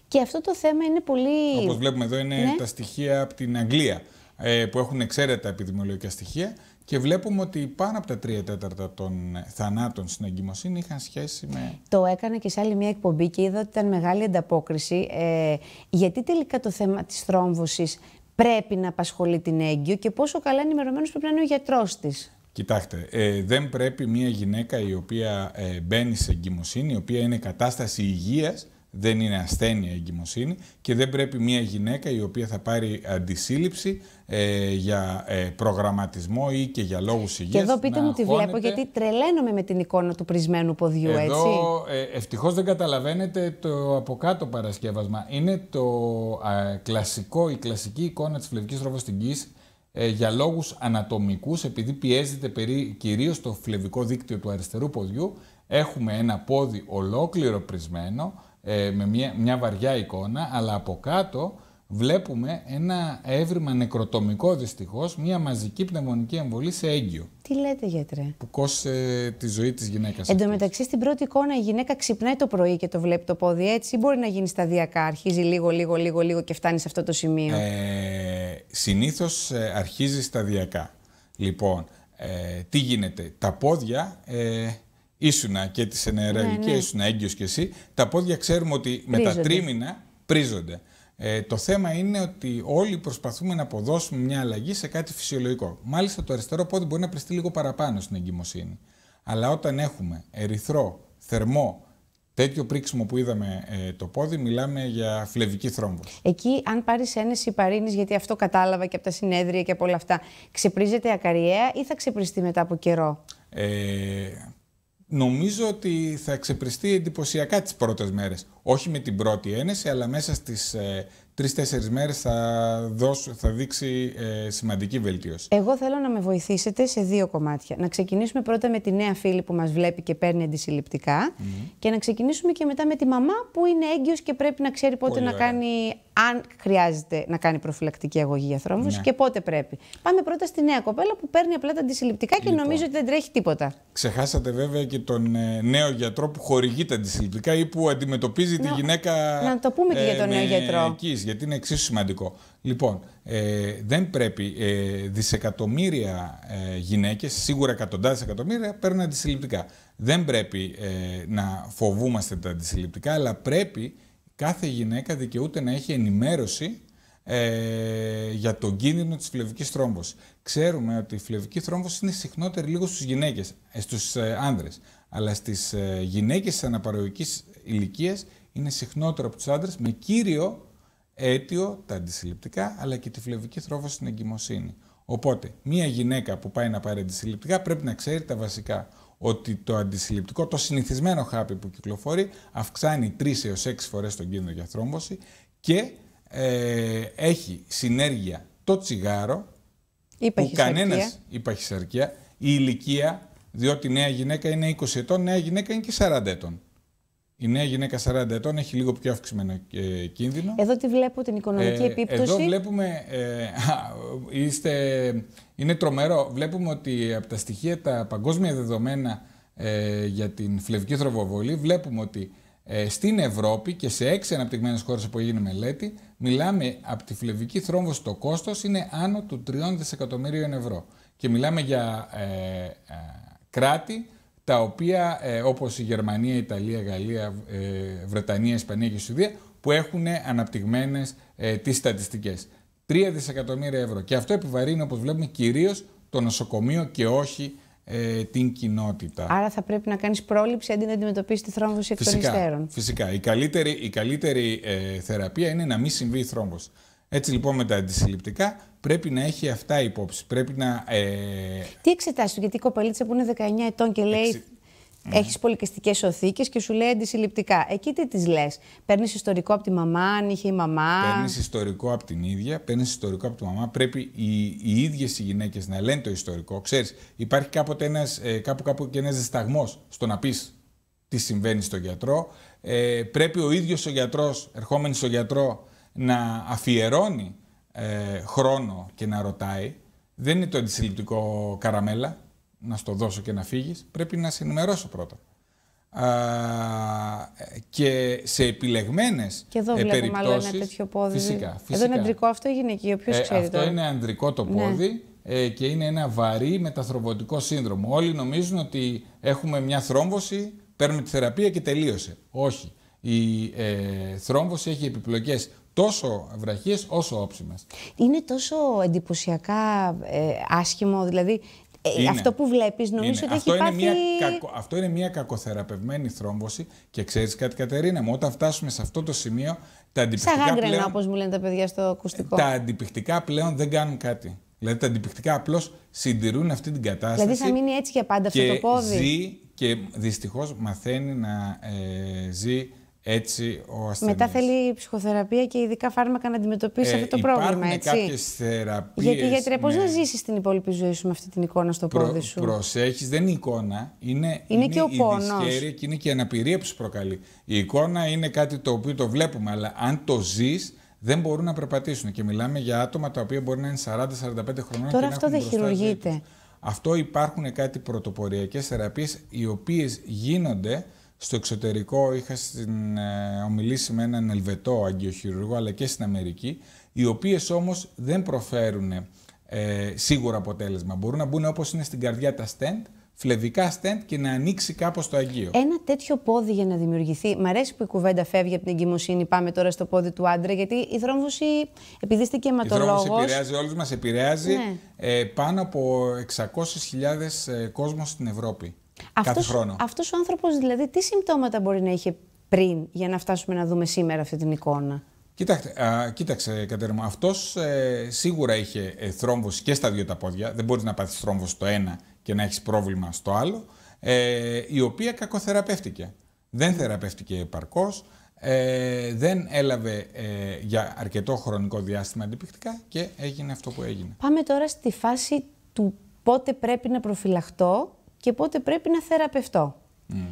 Και αυτό το θέμα είναι πολύ... Όπως βλέπουμε εδώ είναι ναι. τα στοιχεία από την Αγγλία ε, που έχουν εξαίρετα επιδημιολογικά στοιχεία και βλέπουμε ότι πάνω από τα τρία τέταρτα των θανάτων στην εγκυμοσύνη είχαν σχέση με. Το έκανα και σε άλλη μια εκπομπή και είδα ότι ήταν μεγάλη ανταπόκριση. Ε, γιατί τελικά το θέμα της θρόμβωσης πρέπει να απασχολεί την έγκυο και πόσο καλά ενημερωμένος πρέπει να είναι ο γιατρός της. Κοιτάξτε, ε, δεν πρέπει μια γυναίκα η οποία ε, μπαίνει σε εγκυμοσύνη, η οποία είναι κατάσταση υγείας, δεν είναι ασθένεια η εγκυμοσύνη και δεν πρέπει μια γυναίκα η οποία θα πάρει αντισύλληψη ε, για ε, προγραμματισμό ή και για λόγους υγείας. Και εδώ πείτε μου τι βλέπω γιατί τρελαίνομαι με την εικόνα του πρισμένου ποδιού εδώ, έτσι. Εδώ δεν καταλαβαίνετε το από κάτω παρασκεύασμα. Είναι το κλασικό, η κλασική εικόνα της φλεβικής ροβοστιγκής ε, για λόγους ανατομικούς επειδή πιέζεται περί, κυρίως το φλεβικό δίκτυο του αριστερού ποδιού έχουμε ένα πόδι ολόκληρο πρισμένο ε, με μια, μια βαριά εικόνα, αλλά από κάτω βλέπουμε ένα έβριμα νεκροτομικό δυστυχώς, μια μαζική πνευμονική εμβολή σε έγκυο. Τι λέτε, γιατρέ. Που κόσε τη ζωή της γυναίκας. Εν τω μεταξύ, στην πρώτη εικόνα η γυναίκα ξυπνάει το πρωί και το βλέπει το πόδι έτσι, ή μπορεί να γίνει σταδιακά. Αρχίζει λίγο, λίγο, λίγο, λίγο και φτάνει σε αυτό το σημείο. Ε, Συνήθως ε, αρχίζει σταδιακά. Λοιπόν, ε, τι γίνεται. Τα πόδια ε, ήσουνα και τη ενεργειακή ναι, ναι. ήσουνα έγκυος και εσύ, τα πόδια ξέρουμε ότι πρίζονται. με τα τρίμηνα πρίζονται. Ε, το θέμα είναι ότι όλοι προσπαθούμε να αποδώσουμε μια αλλαγή σε κάτι φυσιολογικό. Μάλιστα το αριστερό πόδι μπορεί να πριστεί λίγο παραπάνω στην εγκυμοσύνη. Αλλά όταν έχουμε ερυθρό, θερμό, τέτοιο πρίξιμο που είδαμε ε, το πόδι, μιλάμε για φλεβική θρόμβο. Εκεί, αν πάρεις ένεση παρήνης, γιατί αυτό κατάλαβα και από τα συνέδρια και από όλα αυτά, ξεπρίζεται ακαριαία ή θα ξεπριστεί μετά από καιρό. Ε, νομίζω ότι θα ξεπριστεί εντυπωσιακά τις πρώτες μέρες. Όχι με την πρώτη ένεση, αλλά μέσα στις ε, τρεις-τέσσερις μέρες θα, δώσω, θα δείξει ε, σημαντική βελτίωση. Εγώ θέλω να με βοηθήσετε σε δύο κομμάτια. Να ξεκινήσουμε πρώτα με τη νέα φίλη που μας βλέπει και παίρνει αντισυλληπτικά και να ξεκινήσουμε και μετά με τη μαμά που είναι έγκυος και πρέπει να ξέρει πότε να κάνει αν χρειάζεται να κάνει προφυλακτική αγωγή για θρόμβωση ναι. και πότε πρέπει. Πάμε πρώτα στη νέα κοπέλα που παίρνει απλά τα αντισυλληπτικά και λοιπόν. νομίζω ότι δεν τρέχει τίποτα. Ξεχάσατε βέβαια και τον ε, νέο γιατρό που χορηγεί τα αντισυλληπτικά ή που αντιμετωπίζει τη γυναίκα. Να το πούμε και για ε, τον νέο γιατρό. Εκείς, γιατί είναι εξίσου σημαντικό. Λοιπόν, ε, δεν πρέπει ε, δισεκατομμύρια ε, γυναίκες, σίγουρα εκατοντάδες εκατομμύρια, παίρνουν αντισυλληπτικά. Δεν πρέπει να φοβούμαστε τα αντισυλληπτικά, αλλά πρέπει κάθε γυναίκα δικαιούται να έχει ενημέρωση ε, για τον κίνδυνο της φλεβικής θρόμβωσης. Ξέρουμε ότι η φλεβική θρόμβωση είναι συχνότερη λίγο στους γυναίκες, ε, στους ε, άνδρες, αλλά στις ε, γυναίκες της αναπαραγωγικής ηλικίας είναι συχνότερο από τους άνδρες με κύριο αίτιο τα αντισυλληπτικά αλλά και τη φλεβική θρόμβωση στην εγκυμοσύνη. Οπότε, μία γυναίκα που πάει να πάρει αντισυλληπτικά πρέπει να ξέρει τα βασικά ότι το αντισυλληπτικό, το συνηθισμένο χάπι που κυκλοφορεί, αυξάνει 3 έως 6 φορές τον κίνδυνο για θρόμβωση και ε, έχει συνέργεια το τσιγάρο, Ο που κανένας, η η ηλικία, διότι η νέα γυναίκα είναι 20 ετών, νέα γυναίκα είναι και 40 ετών. Η νέα γυναίκα 40 ετών έχει λίγο πιο αυξημένο ε, κίνδυνο. Εδώ τι βλέπω, την οικονομική ε, επίπτωση. Εδώ βλέπουμε, ε, α, είστε, είναι τρομερό, βλέπουμε ότι από τα στοιχεία, τα παγκόσμια δεδομένα ε, για την φλευκή θροβοβολή, βλέπουμε ότι ε, στην Ευρώπη και σε έξι αναπτυγμένες χώρες που έγινε μελέτη, μιλάμε από τη φλευκή θρόμβωση το κόστος είναι άνω του 3 δισεκατομμύριων ευρώ. Και μιλάμε για κράτη τα οποία ε, όπως η Γερμανία, η Ιταλία, η Γαλλία, η ε, Βρετανία, η Ισπανία και η Σουηδία που έχουν αναπτυγμένες ε, τις στατιστικές. 3 δισεκατομμύρια ευρώ και αυτό επιβαρύνει όπως βλέπουμε κυρίως το νοσοκομείο και όχι ε, την κοινότητα. Άρα θα πρέπει να κάνεις πρόληψη αντί να αντιμετωπίσεις τη θρόμβωση εκ των υστέρων. Φυσικά. Η καλύτερη, η καλύτερη ε, θεραπεία είναι να μην συμβεί η θρόμβωση. Έτσι λοιπόν με τα αντισυλληπτικά πρέπει να έχει αυτά υπόψη. Πρέπει να, ε... Τι εξετάσεις γιατί η κοπελίτσα που είναι 19 ετών και λέει. Έχει mm. οθήκες και σου λέει αντισυλληπτικά. Εκεί τι της λες. Παίρνεις ιστορικό από τη μαμά, αν είχε η μαμά. Παίρνεις ιστορικό από την ίδια, παίρνεις ιστορικό από τη μαμά. Πρέπει οι, οι ίδιες οι γυναίκες να λένε το ιστορικό. Ξέρεις, υπάρχει κάποτε ένας, ε, κάπου, κάπου και ένας δισταγμός στο να πεις τι συμβαίνει στον γιατρό. Ε, πρέπει ο ίδιος ο γιατρός, ερχόμενο στον γιατρό, να αφιερώνει ε, χρόνο και να ρωτάει. Δεν είναι το αντισυλληπτικό καραμέλα, να στο δώσω και να φύγεις. Πρέπει να σε ενημερώσω πρώτα. και σε επιλεγμένες περιπτώσει. Και εδώ βλέπουμε περιπτώσεις, άλλο ένα τέτοιο πόδι. Φυσικά, ε, φυσικά. Εδώ είναι θρόμβωση Παίρνουμε τη αυτό ή γυναικείο, ποιο ε, ξέρει. Αυτό είναι αντρικο το ναι. πόδι και είναι ένα βαρύ μεταθροβωτικό σύνδρομο. Όλοι νομίζουν ότι έχουμε μια θρόμβωση, παίρνουμε τη θεραπεία και τελείωσε. Όχι. Η ε, θρόμβωση έχει επιπλοκές τόσο βραχίες όσο όψιμες. Είναι τόσο εντυπωσιακά ε, άσχημο, δηλαδή. Ε, αυτό που βλέπεις νομίζω είναι. ότι αυτό έχει είναι πάθει... Μια κακο... Αυτό είναι μια κακοθεραπευμένη θρόμβωση και ξέρεις κάτι Κατερίνα μου, όταν φτάσουμε σε αυτό το σημείο τα αντιπυκτικά. Σαν γάγκρενα πλέον... όπως μου λένε τα παιδιά στο ακουστικό. Τα αντιπυκτικά πλέον δεν κάνουν κάτι. Δηλαδή τα αντιπυκτικά απλώς συντηρούν αυτή την κατάσταση. Δηλαδή θα μείνει έτσι για πάντα αυτό το πόδι. Ζει και δυστυχώς μαθαίνει να ε, ζει έτσι, ο ασθενής. Μετά θέλει ψυχοθεραπεία και ειδικά φάρμακα να αντιμετωπίσει ε, αυτό το πρόβλημα. Έτσι. κάποιες θεραπείες. Γιατί για πώς να ναι. ζήσεις την υπόλοιπη ζωή σου με αυτή την εικόνα στο πόδι σου. Προσέχεις, δεν είναι εικόνα. Είναι, είναι, είναι και ο πόνο. Είναι και είναι και η αναπηρία που σου προκαλεί. Η εικόνα είναι κάτι το οποίο το βλέπουμε, αλλά αν το ζεις, δεν μπορούν να περπατήσουν. Και μιλάμε για άτομα τα οποία μπορεί να είναι 40-45 χρονών. Τώρα και αυτό δεν χειρουργείται. Αυτό υπάρχουν κάτι πρωτοποριακές θεραπείες οι οποίες γίνονται στο εξωτερικό είχα στην, ε, ομιλήσει με έναν Ελβετό αγκιοχειρουργό αλλά και στην Αμερική, οι οποίες όμως δεν προφέρουν ε, σίγουρο αποτέλεσμα. Μπορούν να μπουν όπως είναι στην καρδιά τα στέντ, φλεβικά στέντ και να ανοίξει κάπως το Αγίο. Ένα τέτοιο πόδι για να δημιουργηθεί. Μ' αρέσει που η κουβέντα φεύγει από την εγκυμοσύνη, πάμε τώρα στο πόδι του άντρα, γιατί η θρόμβωση, επειδή είστε και αιματολόγος... Η θρόμβωση επηρεάζει όλους μας, επηρεάζει ναι. ε, πάνω από 600.000 ε, κόσμος στην Ευρώπη. Αυτός, αυτός ο άνθρωπος δηλαδή τι συμπτώματα μπορεί να είχε πριν για να φτάσουμε να δούμε σήμερα αυτή την εικόνα. Κοίταξε, α, κοίταξε αυτός ε, σίγουρα είχε ε, θρόμβος και στα δύο τα πόδια, δεν μπορείς να πάθεις θρόμβος στο ένα και να έχεις πρόβλημα στο άλλο, ε, η οποία κακοθεραπεύτηκε. Δεν θεραπεύτηκε επαρκώς, ε, δεν έλαβε ε, για αρκετό χρονικό διάστημα αντιπληκτικά και έγινε αυτό που έγινε. Πάμε τώρα στη φάση του πότε πρέπει να προφυλαχτώ και πότε πρέπει να θεραπευτώ. Ναι.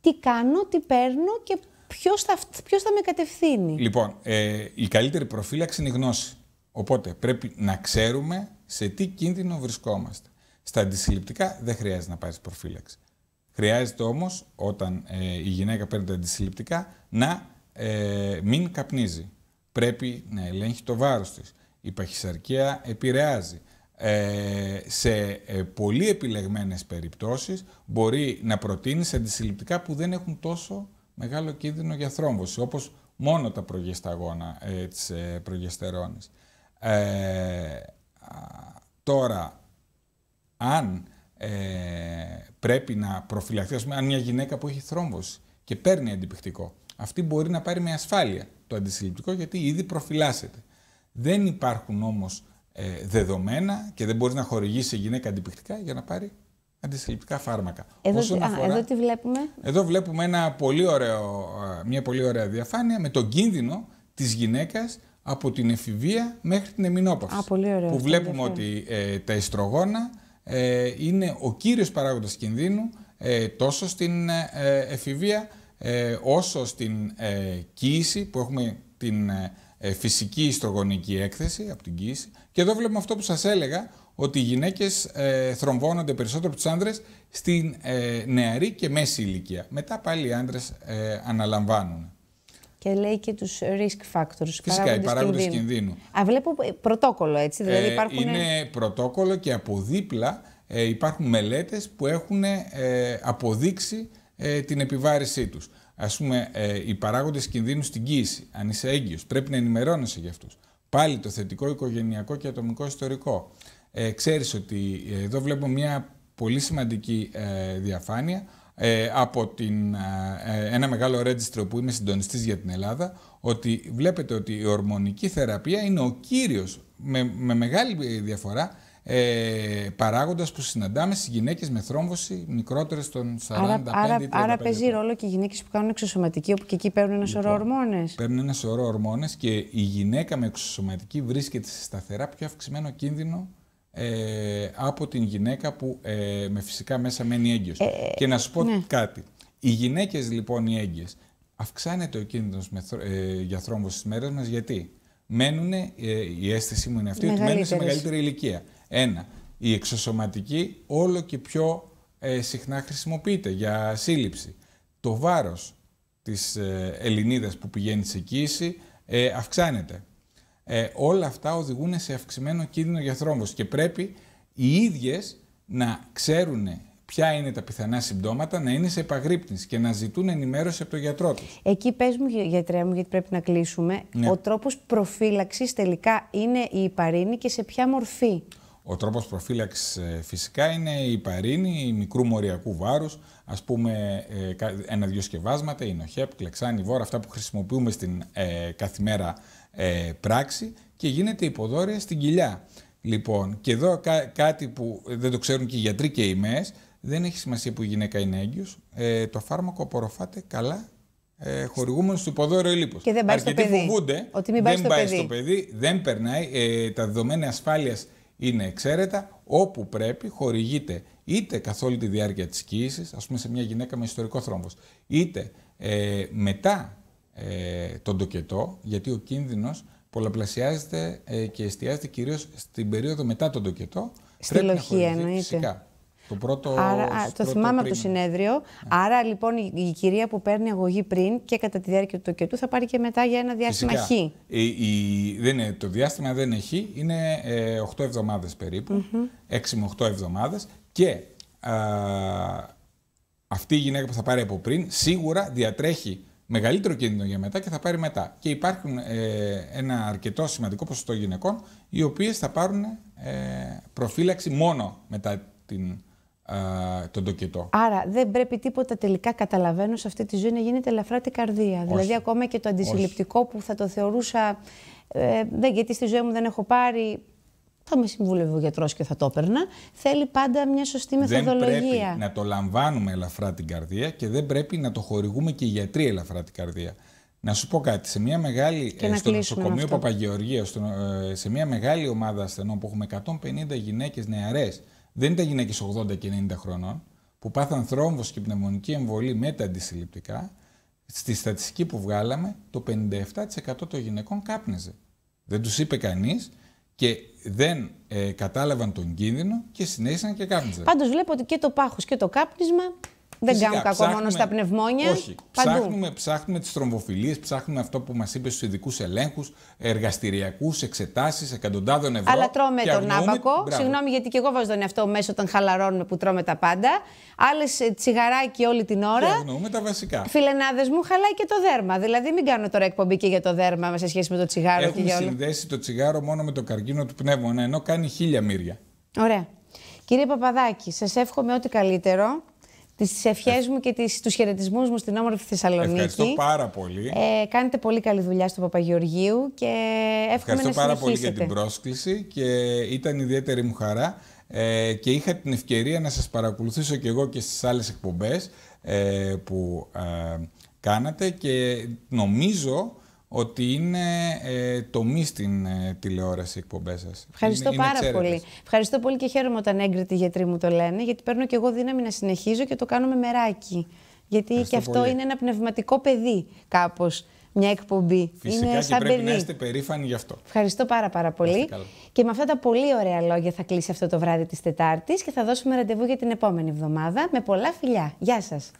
Τι κάνω, τι παίρνω και ποιος θα, ποιος θα με κατευθύνει. Λοιπόν, ε, η καλύτερη προφύλαξη είναι η γνώση. Οπότε πρέπει να ξέρουμε σε τι κίνδυνο βρισκόμαστε. Στα αντισυλληπτικά δεν χρειάζεται να πάρεις προφύλαξη. Χρειάζεται όμως όταν ε, η γυναίκα παίρνει τα αντισυλληπτικά να ε, μην καπνίζει. Πρέπει να ελέγχει το βάρος της. Η παχυσαρκία επηρεάζει. Ε, σε ε, πολύ επιλεγμένες περιπτώσεις μπορεί να προτείνει σε αντισυλληπτικά που δεν έχουν τόσο μεγάλο κίνδυνο για θρόμβωση, όπως μόνο τα προγεσταγόνα ε, της ε, προγεστερώνης. Ε, τώρα, αν ε, πρέπει να προφυλαχθεί, πούμε, αν μια γυναίκα που έχει θρόμβωση και παίρνει αντιπηκτικό, αυτή μπορεί να πάρει με ασφάλεια το αντισυλληπτικό γιατί ήδη προφυλάσσεται. Δεν υπάρχουν όμως ε, δεδομένα και δεν μπορείς να χορηγήσει γυναίκα αντιπληκτικά για να πάρει αντισυλληπτικά φάρμακα. Εδώ, εδώ τι βλέπουμε. Εδώ βλέπουμε ένα πολύ ωραίο, μια πολύ ωραία διαφάνεια με τον κίνδυνο της γυναίκας από την εφηβεία μέχρι την εμεινόπαυση. Α, πολύ ωραίο, που βλέπουμε ότι ε, τα εστρογόνα ε, είναι ο κύριος παράγοντας κινδύνου ε, τόσο στην ε, εφηβεία ε, όσο στην ε, κοίηση που έχουμε την ε, φυσική ιστρογονική έκθεση από την κοίηση. Και εδώ βλέπουμε αυτό που σας έλεγα, ότι οι γυναίκες ε, θρομβώνονται περισσότερο από τους άνδρες στην ε, νεαρή και μέση ηλικία. Μετά πάλι οι άνδρες αναλαμβάνουν. Και λέει και τους risk factors, Φυσικά, οι παράγοντες κινδύνου. Α, βλέπω πρωτόκολλο έτσι, δηλαδή υπάρχουν... είναι πρωτόκολλο και από δίπλα υπάρχουν μελέτες που έχουν αποδείξει την επιβάρησή τους. Ας πούμε, ε, οι παράγοντες κινδύνου στην κοίηση, αν είσαι έγκυος, πρέπει να ενημερώνεσαι για αυτούς. Πάλι το θετικό οικογενειακό και ατομικό ιστορικό. Ε, ξέρεις ότι ε, εδώ βλέπω μια πολύ σημαντική ε, διαφάνεια από την, ένα μεγάλο ρέτζιστρο που είμαι συντονιστής για την Ελλάδα, ότι βλέπετε ότι η ορμονική θεραπεία είναι ο κύριος, με μεγάλη διαφορά, ε, παράγοντας που συναντάμε στις γυναίκες με θρόμβωση μικρότερες των 45 Άρα, άρα, άρα παίζει ρόλο και οι γυναίκες που κάνουν εξωσωματική, όπου και εκεί παίρνουν ένα λοιπόν, σωρό ορμόνες. Παίρνουν ένα σωρό ορμόνες και η γυναίκα με εξωσωματική βρίσκεται σε σταθερά πιο αυξημένο κίνδυνο ε, από την γυναίκα που ε, με φυσικά μέσα μένει έγκυος. Ε, και να σου πω ναι. κάτι. Οι γυναίκες, λοιπόν οι έγκυες. αυξάνεται ο κίνδυνος ε, για θρόμβωση στις μέρες μας γιατί μένουν, ε, η αίσθηση μου είναι αυτή, ότι μένουν σε μεγαλύτερη ηλικία. Ένα, η εξωσωματική όλο και πιο ε, συχνά χρησιμοποιείται για σύλληψη. Το βάρος της ε, Ελληνίδας που πηγαίνει σε κοίηση ε, αυξάνεται. Ε, όλα αυτά οδηγούν σε αυξημένο κίνδυνο για θρόμβος και πρέπει οι ίδιες να ξέρουν ποια είναι τα πιθανά συμπτώματα, να είναι σε επαγρύπνηση και να ζητούν ενημέρωση από τον γιατρό τους. Εκεί πες μου, γιατρέ μου, γιατί πρέπει να κλείσουμε. Ναι. Ο τρόπος προφύλαξης τελικά είναι η υπαρήνη και σε ποια μορφή. Ο τρόπος προφύλαξης ε, φυσικά είναι η παρήνη η μικρού μοριακού βάρους, ας πούμε ε, ένα-δυο σκευάσματα, η νοχέπ, κλεξάνη, βόρα, αυτά που χρησιμοποιούμε στην ε, καθημέρα ε, πράξη και γίνεται υποδόρια στην κοιλιά. Λοιπόν, και εδώ κά, κάτι που δεν το ξέρουν και οι γιατροί και οι ΜΕΕΣ, δεν έχει σημασία που η γυναίκα είναι έγκυος, ε, το φάρμακο απορροφάται καλά ε, χορηγούμενος του υποδόριο λίπος. Και δεν πάει Αρκετοί στο παιδί. φοβούνται, δεν πάει στο παιδί, δεν περνάει, ε, τα δεδομένα ασφάλειας είναι εξαίρετα όπου πρέπει χορηγείται είτε καθ' όλη τη διάρκεια της κοίησης, ας πούμε σε μια γυναίκα με ιστορικό θρόμβος, είτε ε, μετά ε, τον τοκετό, γιατί ο κίνδυνος πολλαπλασιάζεται ε, και εστιάζεται κυρίως στην περίοδο μετά τον τοκετό. Στη να εννοείται. Φυσικά. Το πρώτο. το θυμάμαι από το συνέδριο. Ναι. Άρα λοιπόν η, κυρία που παίρνει αγωγή πριν και κατά τη διάρκεια του τοκετού θα πάρει και μετά για ένα διάστημα Φυσικά. χ. Η, δεν είναι, το διάστημα δεν είναι χ, είναι ε, 8 εβδομάδες περίπου. 6 με 8 εβδομάδες. Και α, αυτή η γυναίκα που θα πάρει από πριν σίγουρα διατρέχει μεγαλύτερο κίνδυνο για μετά και θα πάρει μετά. Και υπάρχουν ε, ένα αρκετό σημαντικό ποσοστό γυναικών οι οποίες θα πάρουν ε, προφύλαξη μόνο μετά την τον τοκετό. Άρα δεν πρέπει τίποτα τελικά, καταλαβαίνω, σε αυτή τη ζωή να γίνεται ελαφρά την καρδία. Δηλαδή ακόμα και το αντισυλληπτικό που θα το θεωρούσα, ε, δεν, γιατί στη ζωή μου δεν έχω πάρει, θα με συμβούλευε ο γιατρός και θα το έπαιρνα. Θέλει πάντα μια σωστή μεθοδολογία. Δεν πρέπει να το λαμβάνουμε ελαφρά την καρδία και δεν πρέπει να το χορηγούμε και οι γιατροί ελαφρά την καρδία. Να σου πω κάτι, σε μια μεγάλη, ε, στο νοσοκομείο Παπαγεωργία, ε, σε μια μεγάλη ομάδα ασθενών που έχουμε 150 γυναίκες νεαρές, δεν ήταν γυναίκες 80 και 90 χρονών που πάθαν θρόμβος και πνευμονική εμβολή με τα αντισυλληπτικά. Στη στατιστική που βγάλαμε, το 57% των γυναικών κάπνιζε. Δεν τους είπε κανείς και δεν ε, κατάλαβαν τον κίνδυνο και συνέχισαν και κάπνιζαν. Πάντως βλέπω ότι και το πάχος και το κάπνισμα δεν Φυσικά, κάνουν κακό μόνο στα πνευμόνια. Όχι. Παντού. Ψάχνουμε, ψάχνουμε τις τρομοφιλίε, ψάχνουμε αυτό που μας είπες στους ειδικούς ελέγχους, εργαστηριακούς, εξετάσεις εκατοντάδων ευρώ. Αλλά τρώμε και τον άπακο. Συγγνώμη, γιατί και εγώ βάζω τον εαυτό μέσα όταν χαλαρώνουμε που τρώμε τα πάντα. Άλλες ε, τσιγαράκι όλη την ώρα. Και αγνοούμε τα βασικά. Φιλενάδες μου, χαλάει και το δέρμα. Δηλαδή, μην κάνω τώρα εκπομπή και για το δέρμα σε σχέση με το τσιγάρο Έχουμε και για όλα. συνδέσει το τσιγάρο μόνο με το καρκίνο του πνεύμονα, ενώ κάνει χίλια μύρια. Ωραία. Κύριε Παπαδάκη, σας εύχομαι ό,τι καλύτερο τις ευχές μου και τους χαιρετισμούς μου στην όμορφη Θεσσαλονίκη. Ευχαριστώ πάρα πολύ. Ε, κάνετε πολύ καλή δουλειά στο Παπαγεωργίου και εύχομαι Ευχαριστώ πάρα πολύ για την πρόσκληση και ήταν ιδιαίτερη μου χαρά ε, και είχα την ευκαιρία να σας παρακολουθήσω και εγώ και στις άλλες εκπομπές ε, που ε, κάνατε και νομίζω ότι είναι ε, τομή στην ε, τηλεόραση εκπομπές σας. Ευχαριστώ πάρα πολύ. Ευχαριστώ πολύ και χαίρομαι όταν έγκριτοι γιατροί μου το λένε, γιατί παίρνω και εγώ δύναμη να συνεχίζω και το κάνω με μεράκι. Γιατί Ευχαριστώ και αυτό είναι ένα πνευματικό παιδί, κάπως μια εκπομπή. Φυσικά είναι και σαν πρέπει παιδί. να είστε περήφανοι γι' αυτό. Ευχαριστώ πάρα πάρα πολύ. Και με αυτά τα πολύ ωραία λόγια θα κλείσει αυτό το βράδυ της Τετάρτης και θα δώσουμε ραντεβού για την επόμενη εβδομάδα με πολλά φιλιά. Γεια σας.